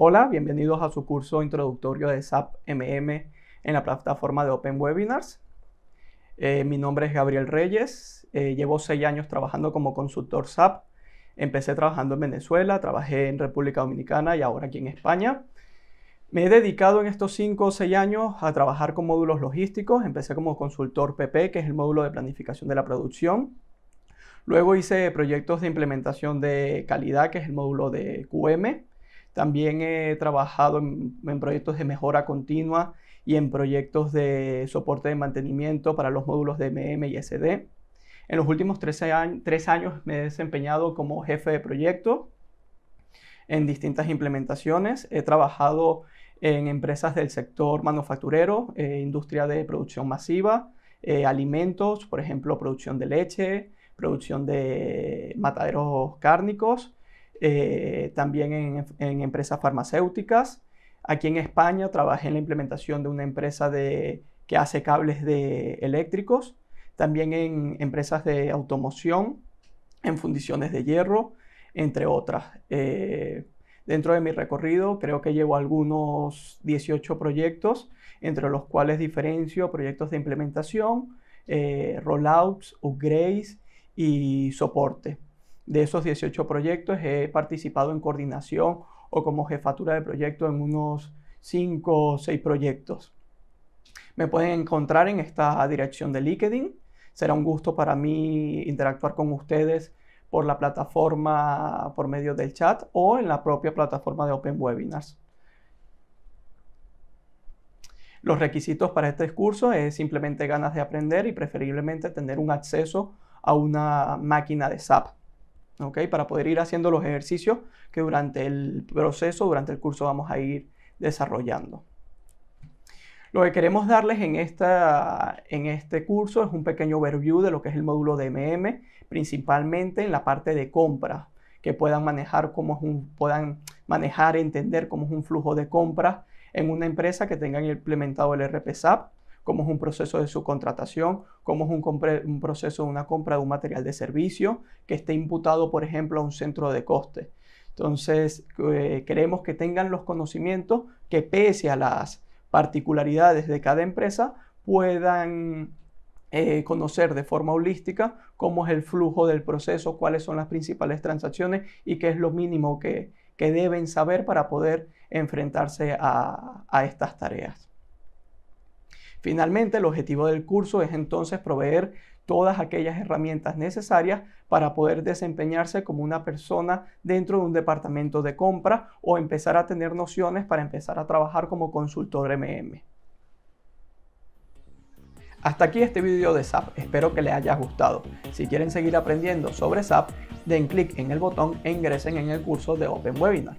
Hola, bienvenidos a su curso introductorio de SAP MM en la plataforma de Open Webinars. Eh, mi nombre es Gabriel Reyes, eh, llevo seis años trabajando como consultor SAP. Empecé trabajando en Venezuela, trabajé en República Dominicana y ahora aquí en España. Me he dedicado en estos cinco o seis años a trabajar con módulos logísticos. Empecé como consultor PP, que es el módulo de planificación de la producción. Luego hice proyectos de implementación de calidad, que es el módulo de QM. También he trabajado en, proyectos de mejora continua y en proyectos de soporte de mantenimiento para los módulos de MM y SD. En los últimos tres años, me he desempeñado como jefe de proyecto en distintas implementaciones. He trabajado en empresas del sector manufacturero, eh, industria de producción masiva, eh, alimentos, por ejemplo, producción de leche, producción de mataderos cárnicos eh, también en, empresas farmacéuticas. Aquí en España trabajé en la implementación de una empresa que hace cables de eléctricos, también en empresas de automoción, en fundiciones de hierro, entre otras. Eh, dentro de mi recorrido creo que llevo algunos 18 proyectos, entre los cuales diferencio proyectos de implementación, eh, rollouts, upgrades y soporte. De esos 18 proyectos he participado en coordinación o como jefatura de proyecto en unos 5 o 6 proyectos. Me pueden encontrar en esta dirección de LinkedIn. Será un gusto para mí interactuar con ustedes por la plataforma, por medio del chat o en la propia plataforma de Open Webinars. Los requisitos para este curso es simplemente ganas de aprender y preferiblemente tener un acceso a una máquina de SAP. ¿ok? Para poder ir haciendo los ejercicios que durante el proceso, durante el curso vamos a ir desarrollando. Lo que queremos darles en, esta, en este curso es un pequeño overview de lo que es el módulo DMM, principalmente en la parte de compras, que puedan manejar cómo es un, puedan manejar, entender cómo es un flujo de compras en una empresa que tengan implementado el RPSAP. SAP cómo es un proceso de subcontratación, cómo es un, proceso de una compra de un material de servicio que esté imputado, por ejemplo, a un centro de coste. Entonces, eh, queremos que tengan los conocimientos que pese a las particularidades de cada empresa, puedan eh, conocer de forma holística cómo es el flujo del proceso, cuáles son las principales transacciones y qué es lo mínimo que, deben saber para poder enfrentarse a estas tareas. Finalmente, el objetivo del curso es entonces proveer todas aquellas herramientas necesarias para poder desempeñarse como una persona dentro de un departamento de compra o empezar a tener nociones para empezar a trabajar como consultor MM. Hasta aquí este video de SAP, espero que les haya gustado. Si quieren seguir aprendiendo sobre SAP, den clic en el botón e ingresen en el curso de Open Webinar.